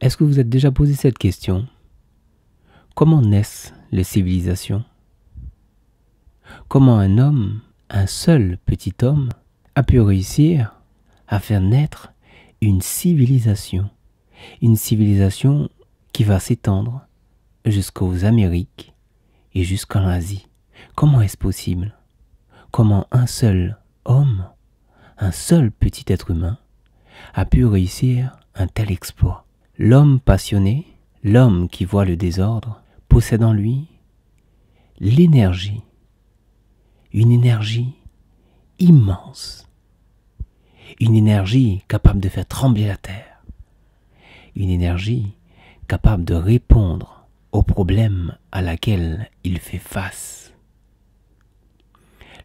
Est-ce que vous êtes déjà posé cette question Comment naissent les civilisations Comment un homme, un seul petit homme, a pu réussir à faire naître une civilisation Une civilisation qui va s'étendre jusqu'aux Amériques et jusqu'en Asie. Comment est-ce possible Comment un seul homme, un seul petit être humain, a pu réussir un tel exploit L'homme passionné, l'homme qui voit le désordre, possède en lui l'énergie, une énergie immense, une énergie capable de faire trembler la terre, une énergie capable de répondre au problème à laquelle il fait face.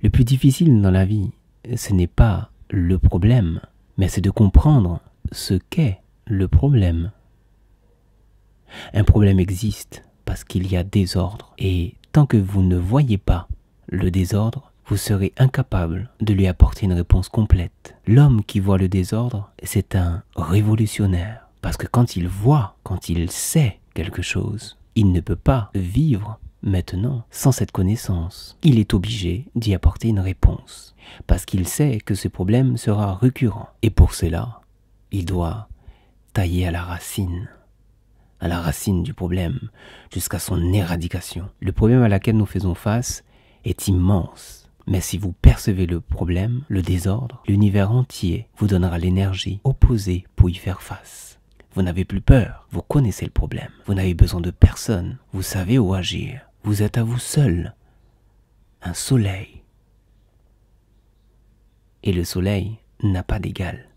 Le plus difficile dans la vie, ce n'est pas le problème, mais c'est de comprendre ce qu'est le problème. Un problème existe parce qu'il y a désordre. Et tant que vous ne voyez pas le désordre, vous serez incapable de lui apporter une réponse complète. L'homme qui voit le désordre, c'est un révolutionnaire. Parce que quand il voit, quand il sait quelque chose, il ne peut pas vivre maintenant sans cette connaissance. Il est obligé d'y apporter une réponse. Parce qu'il sait que ce problème sera récurrent. Et pour cela, il doit tailler à la racine à la racine du problème, jusqu'à son éradication. Le problème à laquelle nous faisons face est immense. Mais si vous percevez le problème, le désordre, l'univers entier vous donnera l'énergie opposée pour y faire face. Vous n'avez plus peur, vous connaissez le problème, vous n'avez besoin de personne, vous savez où agir, vous êtes à vous seul, un soleil. Et le soleil n'a pas d'égal.